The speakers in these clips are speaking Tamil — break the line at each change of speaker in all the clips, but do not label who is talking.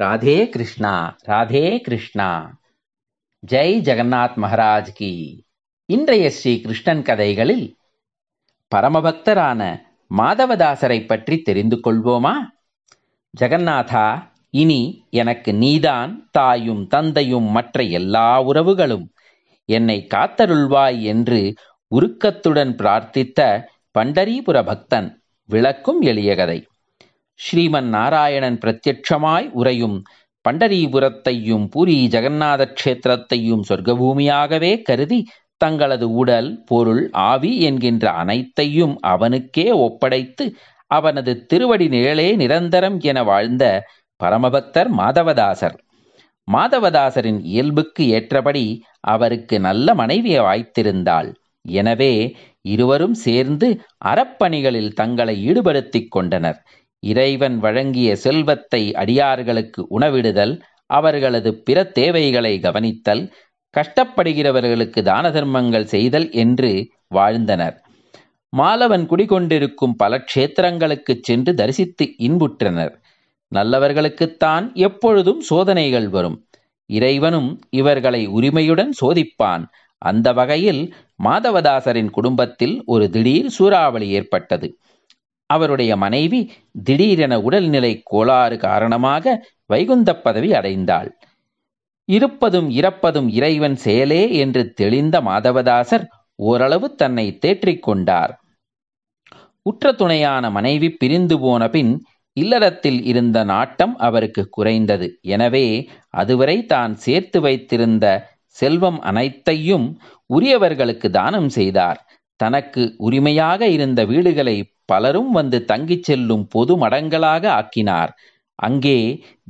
ராதே கிருஷ்ணா ராதே கிருஷ்ணா ஜெய் ஜெகநாத் மகராஜ் கி இன்றைய ஸ்ரீ கிருஷ்ணன் கதைகளில் பரமபக்தரான மாதவதாசரை பற்றி தெரிந்து கொள்வோமா ஜெகநாதா இனி எனக்கு நீதான் தாயும் தந்தையும் மற்ற எல்லா உறவுகளும் என்னை காத்தருள்வாய் என்று உருக்கத்துடன் பிரார்த்தித்த பண்டரீபுர பக்தன் விளக்கும் எளிய கதை ஸ்ரீமன் நாராயணன் பிரத்யட்சமாய் உரையும் பண்டரீபுரத்தையும் பூரி ஜெகநாத க்ஷேத்திரத்தையும் சொர்க்கபூமியாகவே கருதி தங்களது உடல் பொருள் ஆவி என்கின்ற அனைத்தையும் அவனுக்கே ஒப்படைத்து அவனது திருவடி நிழலே நிரந்தரம் என வாழ்ந்த பரமபக்தர் மாதவதாசர் மாதவதாசரின் இயல்புக்கு ஏற்றபடி அவருக்கு நல்ல மனைவியை வாய்த்திருந்தாள் எனவே இருவரும் சேர்ந்து அறப்பணிகளில் தங்களை ஈடுபடுத்திக் கொண்டனர் இறைவன் வழங்கிய செல்வத்தை அடியார்களுக்கு உணவிடுதல் அவர்களது பிற தேவைகளை கவனித்தல் கஷ்டப்படுகிறவர்களுக்கு தான தர்மங்கள் செய்தல் என்று வாழ்ந்தனர் மாலவன் குடிகொண்டிருக்கும் பல க்ஷேத்திரங்களுக்கு சென்று தரிசித்து இன்புற்றனர் நல்லவர்களுக்குத்தான் எப்பொழுதும் சோதனைகள் வரும் இறைவனும் இவர்களை உரிமையுடன் சோதிப்பான் அந்த வகையில் மாதவதாசரின் குடும்பத்தில் ஒரு திடீர் சூறாவளி ஏற்பட்டது அவருடைய மனைவி திடீரென உடல்நிலை கோளாறு காரணமாக வைகுந்த பதவி அடைந்தாள் இருப்பதும் இறப்பதும் இறைவன் செயலே என்று தெளிந்த மாதவதாசர் ஓரளவு தன்னை கொண்டார் உற்ற துணையான மனைவி பிரிந்து போன பின் இல்லறத்தில் இருந்த நாட்டம் அவருக்கு குறைந்தது எனவே அதுவரை தான் சேர்த்து வைத்திருந்த செல்வம் அனைத்தையும் உரியவர்களுக்கு தானம் செய்தார் தனக்கு உரிமையாக இருந்த வீடுகளை பலரும் வந்து தங்கிச் செல்லும் பொது மடங்களாக ஆக்கினார் அங்கே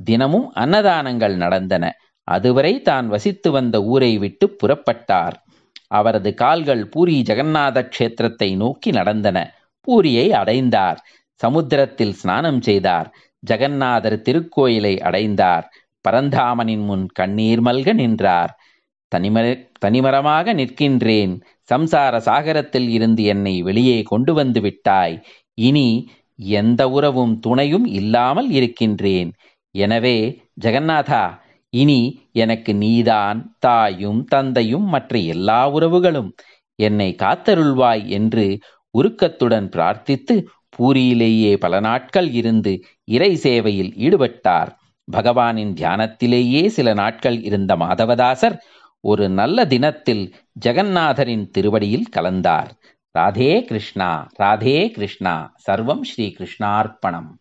தினமும் அன்னதானங்கள் நடந்தன அதுவரை தான் வசித்து வந்த ஊரை விட்டு புறப்பட்டார் அவரது கால்கள் பூரி ஜெகநாத கஷேத்திரத்தை நோக்கி நடந்தன பூரியை அடைந்தார் சமுத்திரத்தில் ஸ்நானம் செய்தார் ஜெகநாதர் திருக்கோயிலை அடைந்தார் பரந்தாமனின் முன் கண்ணீர் மல்க நின்றார் தனிமர தனிமரமாக நிற்கின்றேன் சம்சார சாகரத்தில் இருந்து என்னை வெளியே கொண்டு வந்து விட்டாய் இனி எந்த உறவும் துணையும் இல்லாமல் இருக்கின்றேன் எனவே ஜெகநாதா இனி எனக்கு நீதான் தாயும் தந்தையும் மற்ற எல்லா உறவுகளும் என்னை காத்தருள்வாய் என்று உருக்கத்துடன் பிரார்த்தித்து பூரியிலேயே பல நாட்கள் இருந்து இறை சேவையில் ஈடுபட்டார் பகவானின் தியானத்திலேயே சில நாட்கள் இருந்த மாதவதாசர் ஒரு நல்ல தினத்தில் ஜெகநாதரின் திருவடியில் கலந்தார் ராதே கிருஷ்ணா ராதே கிருஷ்ணா சர்வம் ஸ்ரீ கிருஷ்ணார்ப்பணம்